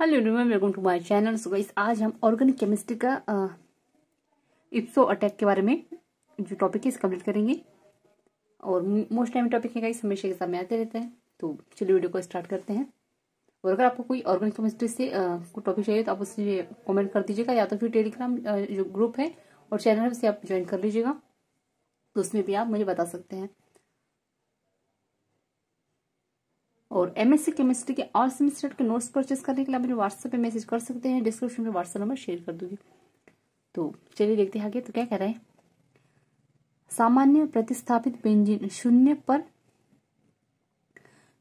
Hello everyone welcome to my channel so guys आज हम organic chemistry का इप्सो attack के बारे में जो टॉपिक है इस कम्प्लीट करेंगे और मोस्ट टाइम टॉपिक है गाइस हमेशा के सामने आते रहते हैं तो चलिए वीडियो को स्टार्ट करते हैं और अगर आपको कोई ऑर्गेनिक केमिस्ट्री से कोई टॉपिक चाहिए तो आप उससे कॉमेंट कर दीजिएगा या तो फिर टेलीग्राम जो ग्रुप है और चैनल है उसे आप ज्वाइन कर लीजिएगा तो उसमें भी आप मुझे बता सकते हैं और एमएससी केमिस्ट्री के और सेमिस्टर के नोट्स परचेस करने के लिए आप मुझे व्हाट्सएप पे मैसेज कर सकते हैं डिस्क्रिप्शन में व्हाट्सएप नंबर शेयर कर दूंगी तो चलिए देखते हैं आगे तो क्या कह रहे हैं सामान्य प्रतिस्थापित बेंजीन शून्य पर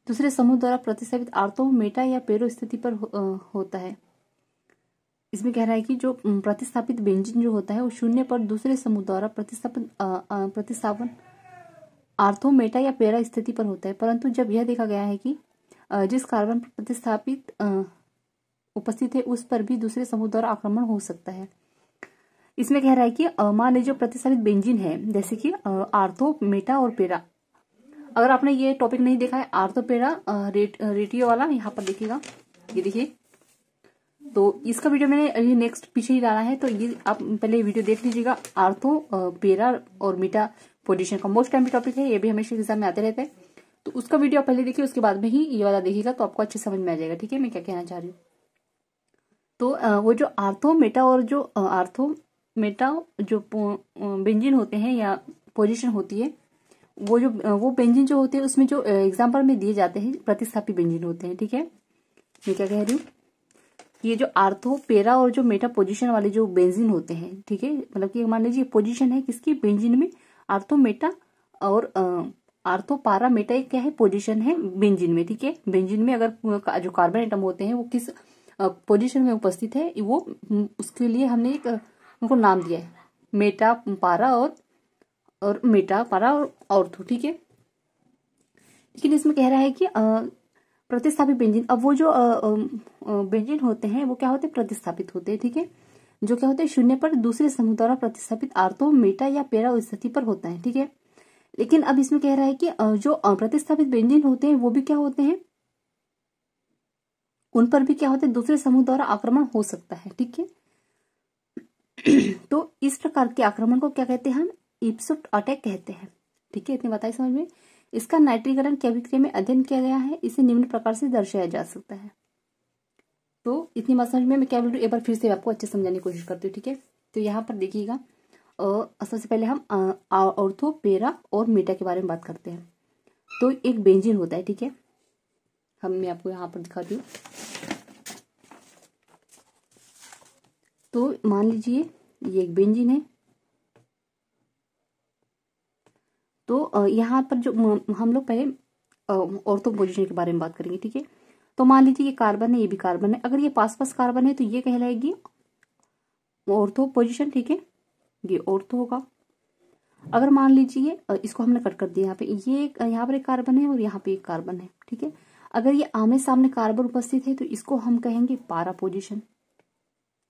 दूसरे समूह द्वारा प्रतिस्थापित आर्तो मेटा या पेरो स्थिति पर हो, आ, होता है इसमें कह रहा है कि जो प्रतिस्थापित बेंजीन जो होता है वो शून्य पर दूसरे समूह द्वारा प्रतिस्थापन प्रतिस्थापन आर्थोमेटा या पेरा स्थिति पर होता है परंतु जब यह देखा गया है कि जिस कार्बन पर प्रतिस्थापित उपस्थित है उस पर भी दूसरे समूह द्वारा आक्रमण हो सकता है इसमें कह रहा है कि मान लीजिए प्रतिस्थापित बेंजीन है जैसे कि आर्थो मेटा और पेरा अगर आपने ये टॉपिक नहीं देखा है आर्थो पेरा रेट, रेटियो वाला यहाँ पर देखिएगा ये देखिए तो इसका वीडियो मैंने ये नेक्स्ट पीछे ही डाला है तो ये आप पहले वीडियो देख लीजिएगा आर्थो पेरा और मीटा पोजिशन का मोस्ट टाइम टॉपिक है ये भी हमेशा एग्जाम में आते रहते हैं तो उसका वीडियो आप पहले देखिए उसके बाद में ही ये वाला देखिएगा तो आपको अच्छे समझ में आ जाएगा ठीक है मैं क्या कहना चाह रही हूँ तो वो जो आर्थो मेटा और जो आर्थो मेटा जो बेंजिन होते हैं या पोजिशन होती है वो जो वो बेंजिन जो होते हैं उसमें जो एग्जाम्पल में दिए जाते हैं प्रतिस्थापी बेंजिन होते हैं ठीक है मैं क्या कह रही हूँ ये जो आर्थो पेरा और जो मेटा पोजिशन वाले जो बेंजिन होते हैं ठीक है मतलब कि मान लीजिए पोजिशन है किसकी बेंजिन में आर्थो मेटा और आर्थो तो मेटा क्या है पोजीशन है बेंजिन में ठीक है बेंजिन में अगर जो कार्बन आइटम होते हैं वो किस पोजीशन में उपस्थित है वो उसके लिए हमने एक उनको नाम दिया है मेटा पारा और और मेटा पारा और ऑर्थो ठीक है लेकिन इसमें कह रहा है कि प्रतिस्थापित बेंजिन अब वो जो बेंजिन होते हैं वो क्या होते हैं प्रतिस्थापित होते हैं ठीक है जो क्या होते हैं शून्य पर दूसरे समूह द्वारा प्रतिस्थापित आर्थो तो मेटा या पेरा स्थिति पर होता है ठीक है लेकिन अब इसमें कह रहा है कि जो प्रतिस्थापित व्यंजन होते हैं वो भी क्या होते हैं उन पर भी क्या होते हैं दूसरे समूह द्वारा आक्रमण हो सकता है ठीक है तो इस प्रकार के आक्रमण को क्या कहते हैं हम इप्सुट अटैक कहते हैं ठीक है इतनी बताई समझ में इसका नाइट्रीकरण क्या विक्रिया में अध्ययन किया गया है इसे निम्न प्रकार से दर्शाया जा सकता है तो इतनी बात समझ में मैं क्या बोल रही हूँ एक बार फिर से आपको अच्छे समझाने की कोशिश करती हूँ ठीक है तो यहाँ पर देखिएगा सबसे पहले हम ऑर्थो पेरा और मीटा के बारे में बात करते हैं तो एक बेंजीन होता है ठीक है हम मैं आपको यहाँ पर दिखाती हूँ तो मान लीजिए ये एक बेंजीन है तो यहाँ पर जो हम लोग पहले ऑर्थो पोजिशन के बारे में बात करेंगे ठीक है तो मान लीजिए ये कार्बन है ये भी कार्बन है अगर ये पास पास कार्बन है तो ये कहलाएगी ऑर्थो पोजिशन ठीक है ये तो होगा अगर मान लीजिए इसको हमने कट कर दिया यहाँ पे ये यहाँ पर एक कार्बन है और यहाँ पे एक कार्बन है ठीक है अगर ये आमने सामने कार्बन उपस्थित है तो इसको हम कहेंगे पारा पोजिशन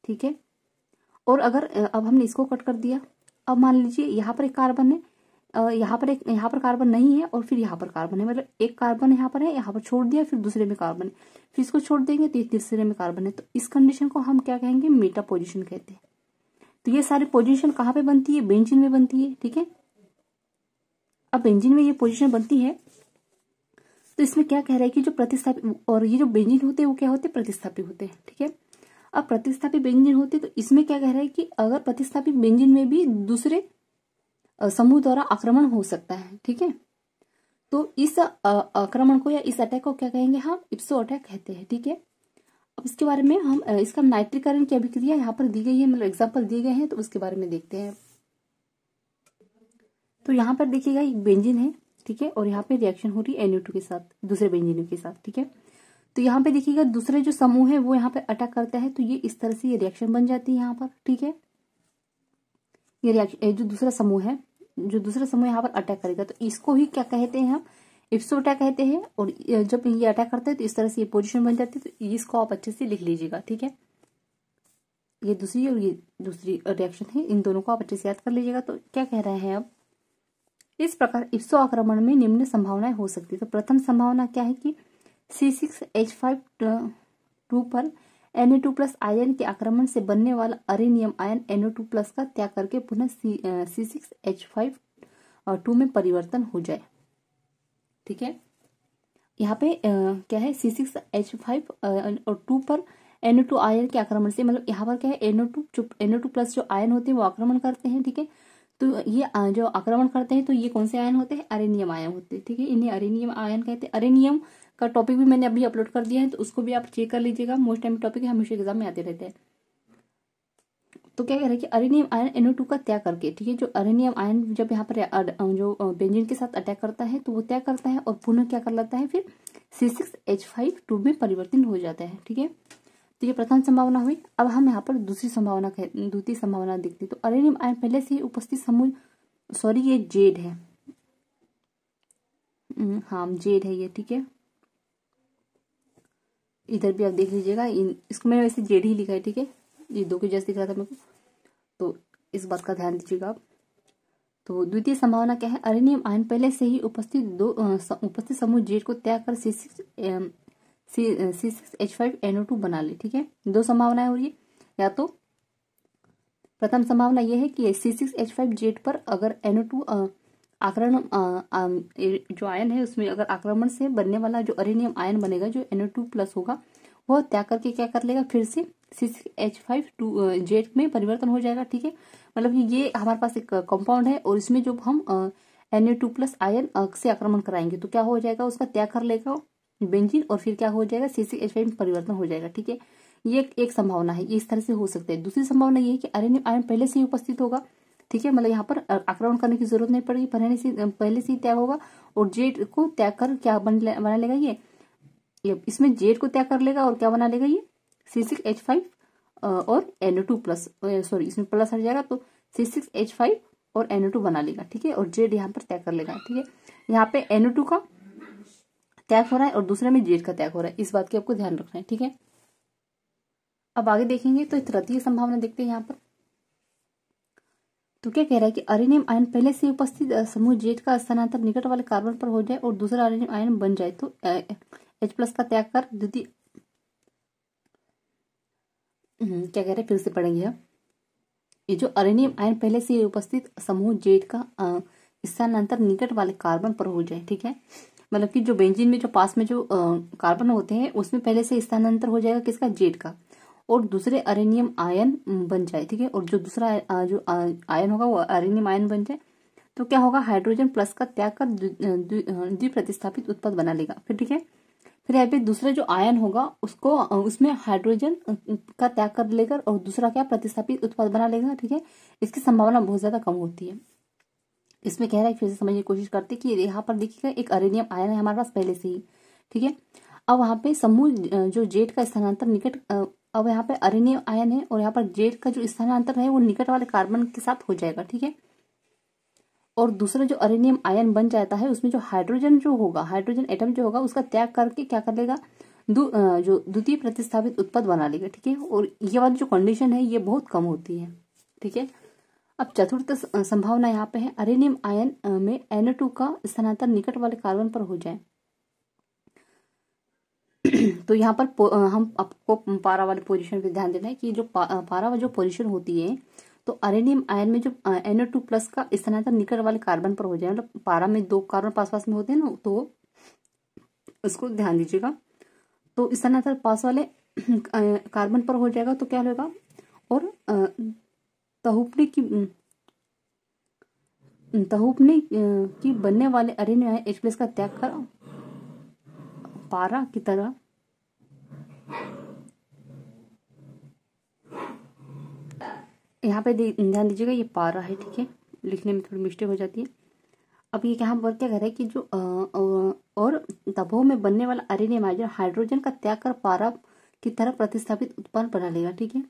ठीक है और अगर अब हमने इसको कट कर दिया अब मान लीजिए यहाँ पर एक कार्बन है यहाँ पर एक यहाँ पर कार्बन नहीं है और फिर यहाँ पर कार्बन है मतलब एक कार्बन यहाँ पर है यहाँ पर छोड़ दिया फिर दूसरे में कार्बन है फिर इसको छोड़ देंगे तो तीसरे में कार्बन है तो इस कंडीशन को हम क्या कहेंगे मेटा पोजिशन कहते हैं तो ये सारी पोजीशन कहाँ पे बनती है बेंजिन में बनती है ठीक है अब बेंजिन में ये पोजीशन बनती है तो इसमें क्या कह रहा है कि जो प्रतिस्थापित और ये जो बेंजिन होते हैं वो क्या होते हैं प्रतिस्थापित होते हैं ठीक है अब प्रतिस्थापित बेंजिन होते तो इसमें क्या कह रहा है कि अगर प्रतिस्थापित बेंजिन में भी दूसरे समूह द्वारा आक्रमण हो सकता है ठीक है तो इस आक्रमण को या इस अटैक को क्या कहेंगे हम हाँ? इप्सो अटैक कहते हैं ठीक है अब इसके बारे में हम इसका नाइट्रीकरण की अभिक्रिया यहाँ पर दी गई है मतलब एग्जाम्पल दिए गए हैं तो उसके बारे में देखते हैं तो यहाँ पर देखिएगा एक बेंजिन है ठीक है और यहाँ पे रिएक्शन हो रही है एनयू के साथ दूसरे बेंजिनों के साथ ठीक है तो यहाँ पे देखिएगा दूसरे जो समूह है वो यहाँ पे अटैक करता है तो ये इस तरह से ये रिएक्शन बन जाती है यहाँ पर ठीक है ये रिएक्शन जो दूसरा समूह है जो दूसरा समूह यहाँ पर अटैक करेगा तो इसको ही क्या कहते हैं हम इप्सोटा कहते हैं और जब ये अटैक करते हैं तो इस तरह से ये पोजिशन बन जाती है तो इसको आप अच्छे से लिख लीजिएगा ठीक है ये दूसरी और ये दूसरी रिएक्शन है इन दोनों को आप अच्छे से याद कर लीजिएगा तो क्या कह रहे हैं अब इस प्रकार इप्सो आक्रमण में निम्न संभावनाएं हो सकती है तो प्रथम संभावना क्या है कि C six H five two पर एन टू प्लस आयन के आक्रमण से बनने वाला arenium ion N two plus का त्याग करके पुनः C six H five two में परिवर्तन हो जाए ठीक है यहाँ पे क्या है सी सिक्स एच फाइव और टू पर एनओ टू आयन के आक्रमण से मतलब यहाँ पर क्या है एनओ टू जो एनओ टू प्लस जो आयन होते हैं वो आक्रमण करते हैं ठीक है तो ये जो आक्रमण करते हैं तो ये कौन से आयन होते हैं अरेनियम आयन होते हैं ठीक है इन्हें अरेनियम आयन कहते हैं अरेनियम का टॉपिक भी मैंने अभी अपलोड कर दिया है तो उसको भी आप चेक कर लीजिएगा मोस्ट टाइम टॉपिक हमेशा एग्जाम में आते रहते हैं तो क्या कह रहा है कि अरेनियम आयन एनओ का त्याग करके ठीक है जो अरेनियम आयन जब यहाँ पर जो बेंजीन के साथ अटैक करता है तो वो त्याग करता है और पुनः क्या कर लेता है फिर C six H five two में परिवर्तन हो जाता है ठीक है तो ये प्रथम संभावना हुई अब हम यहाँ पर दूसरी संभावना द्वितीय संभावना देखते हैं तो अरेनियम आयन पहले से ही उपस्थित समूह सॉरी ये जेड है हम्म, हाँ जेड है ये ठीक है इधर भी आप देख लीजिएगा इसको मैंने वैसे जेड ही लिखा है ठीक है ये दो के जैसे दिख रहा था मेरे को तो इस बात का ध्यान दीजिएगा आप तो द्वितीय संभावना क्या है अरेनियम आयन पहले से ही उपस्थित दो उपस्थित समूह जेड को त्याग कर C six C six H five NO two बना ले ठीक है दो संभावनाएं हो रही है या तो प्रथम संभावना यह है कि C six H five Z पर अगर एनओ टू आक्रमण जो आयन है उसमें अगर आक्रमण से बनने वाला जो अरेनियम आयन बनेगा जो एनओ टू प्लस होगा वह त्याग करके क्या कर लेगा फिर से six H five two Z में परिवर्तन हो जाएगा ठीक है मतलब कि ये हमारे पास एक कंपाउंड है और इसमें जो हम N A two plus ion से आक्रमण कराएंगे तो क्या हो जाएगा उसका त्याग कर लेगा बेंजीन और फिर क्या हो जाएगा सी एच फाइव में परिवर्तन हो जाएगा ठीक है ये एक संभावना है ये इस तरह से हो सकता है दूसरी संभावना ये है कि अरेनियम आयन पहले से ही उपस्थित होगा ठीक है मतलब यहाँ पर आक्रमण करने की जरूरत नहीं पड़ेगी पहले से पहले से ही त्याग होगा और जेड को त्याग कर क्या बन बना लेगा ये ये इसमें जेड को त्याग कर लेगा और क्या बना लेगा ये सी सिक्स एच फाइव और एन टू प्लस सॉरी इसमें प्लस हट जाएगा तो सी सिक्स एच फाइव और एन टू बना लेगा ठीक है और जेड यहाँ पर त्याग कर लेगा ठीक है यहाँ पे एन टू का त्याग हो रहा है और दूसरे में जेड का त्याग हो रहा है इस बात की आपको ध्यान रखना है ठीक है अब आगे देखेंगे तो तृतीय संभावना देखते हैं यहाँ पर तो क्या कह रहा है कि अरेनियम आयन पहले से उपस्थित समूह जेड का स्थानांतर निकट वाले कार्बन पर हो जाए और दूसरा अरेनियम आयन बन जाए तो एच प्लस का त्याग कर द्वितीय हम्म, क्या कह रहे हैं फिर से पढ़ेंगे हम ये जो अरेनियम आयन पहले से उपस्थित समूह जेड का स्थानांतर निकट वाले कार्बन पर हो जाए ठीक है मतलब कि जो बेंजीन में जो पास में जो कार्बन होते हैं उसमें पहले से स्थानांतर हो जाएगा किसका जेड का और दूसरे अरेनियम आयन बन जाए ठीक है और जो दूसरा जो आयन होगा वो अरेनियम आयन बन जाए तो क्या होगा हाइड्रोजन प्लस का त्याग कर द्विप्रतिस्थापित उत्पाद बना लेगा फिर ठीक है फिर यहाँ पे दूसरा जो आयन होगा उसको उसमें हाइड्रोजन का त्याग कर लेकर और दूसरा क्या प्रतिस्थापित उत्पाद बना लेगा ठीक है इसकी संभावना बहुत ज्यादा कम होती है इसमें कह रहा है फिर से समझने की कोशिश करते कि यहाँ पर देखिएगा एक अरेनियम आयन है हमारे पास पहले से ही ठीक है अब वहां पे समूह जो जेट का स्थानांतर निकट अब यहाँ पे अरेनियम आयन है और यहाँ पर जेट का जो स्थानांतर है वो निकट वाले कार्बन के साथ हो जाएगा ठीक है और दूसरा जो अरेनियम आयन बन जाता है उसमें जो हाइड्रोजन जो होगा हाइड्रोजन एटम जो होगा उसका त्याग करके क्या कर लेगा जो द्वितीय प्रतिस्थापित उत्पाद बना लेगा ठीक है और ये वाली जो कंडीशन है ये बहुत कम होती है ठीक है अब चतुर्थ संभावना यहाँ पे है अरेनियम आयन में एन का स्थानांतर निकट वाले कार्बन पर हो जाए तो यहाँ पर हम आपको पारा वाले पोजिशन पे ध्यान देना है कि जो पारा वाली जो पोजिशन होती है तो अरेनियम आयन में जो एनओ टू प्लस का इस तरह निकल वाले कार्बन पर हो जाए मतलब पारा में दो कार्बन पास पास में होते हैं ना तो उसको ध्यान दीजिएगा तो इस तरह पास वाले कार्बन पर हो जाएगा तो क्या होगा और तहुपड़ी की तहुपने की बनने वाले अरेनियम आयन एच प्लस का त्याग कर पारा की तरह यहाँ पे ध्यान दीजिएगा ये पारा है ठीक है लिखने में थोड़ी मिस्टेक हो जाती है अब ये यहाँ पर क्या कह रहा है कि जो आ, आ, और दबो में बनने वाला अरेनियमाइजर हाइड्रोजन का त्याग कर पारा की तरह प्रतिस्थापित उत्पाद बना लेगा ठीक है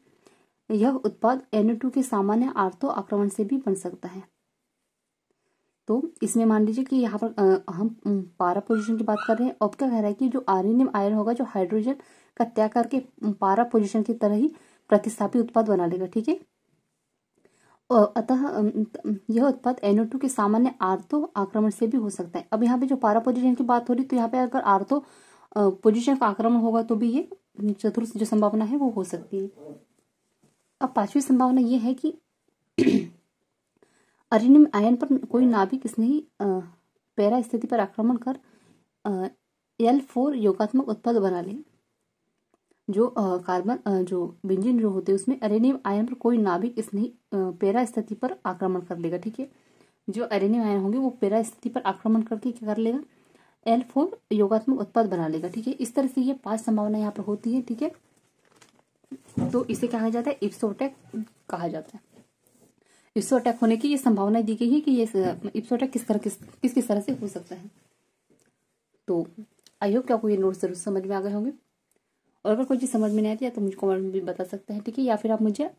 यह उत्पाद एन के सामान्य आर्थो आक्रमण से भी बन सकता है तो इसमें मान लीजिए कि यहाँ पर हम पारा पोजीशन की बात कर रहे हैं अब क्या कह रहा है कि जो आरिनियम आयन होगा जो हाइड्रोजन का त्याग करके पारा पोजीशन की तरह ही प्रतिस्थापित उत्पाद बना लेगा ठीक है अतः यह उत्पाद एनओ के सामान्य आर्थो आक्रमण से भी हो सकता है अब यहाँ पे जो पारा पोजिशन की बात हो रही तो यहाँ पे अगर आर्थो पोजिशन का आक्रमण होगा तो भी ये चतुर्थ जो संभावना है वो हो सकती है अब पांचवी संभावना ये है कि अरिनियम आयन पर कोई नाभिक किसने ही पैरा स्थिति पर आक्रमण कर एल फोर योगात्मक उत्पाद बना ले जो कार्बन जो बेंजीन जो होते हैं उसमें अरेनियम आयन पर कोई नाभिक इस नहीं पेरा स्थिति पर आक्रमण कर लेगा ठीक है जो अरेनियम आयन होंगे वो पेरा स्थिति पर आक्रमण करके क्या कर लेगा एल फोर योगात्मक उत्पाद बना लेगा ठीक है इस तरह से ये पांच संभावना यहाँ पर होती है ठीक है तो इसे क्या कहा जाता है इप्सोटेक कहा जाता है इप्सोटेक होने की ये संभावना दी गई है कि ये इप्सोटेक किस तरह किस किस किस तरह से हो सकता है तो आई होप क्या आपको ये नोट जरूर समझ में आ गए होंगे और अगर कोई चीज़ समझ में नहीं आती है तो मुझे कमेंट में भी बता सकते हैं ठीक है या फिर आप मुझे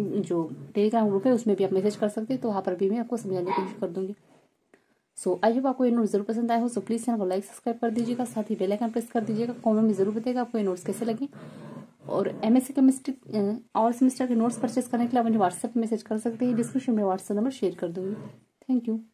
जो टेलीग्राम ग्रुप है उसमें भी आप मैसेज कर सकते हैं तो वहाँ पर भी मैं आपको समझाने की कोशिश कर दूँगी सो so, आई होप आपको ये नोट जरूर पसंद आया हो सो प्लीज़ चैनल को लाइक सब्सक्राइब कर दीजिएगा साथ ही बेल आइकन प्रेस कर दीजिएगा कमेंट में जरूर बताएगा आपको ये नोट्स कैसे लगे और एम एस केमिस्ट्री और सेमेस्टर के नोट्स परचेस करने के लिए आप मुझे व्हाट्सएप मैसेज कर सकते हैं डिस्क्रिप्शन में व्हाट्सएप नंबर शेयर कर दूंगी थैंक यू